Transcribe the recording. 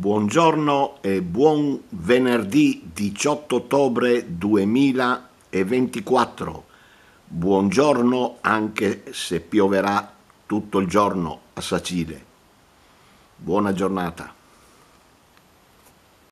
Buongiorno e buon venerdì 18 ottobre 2024. Buongiorno anche se pioverà tutto il giorno a Sacile. Buona giornata.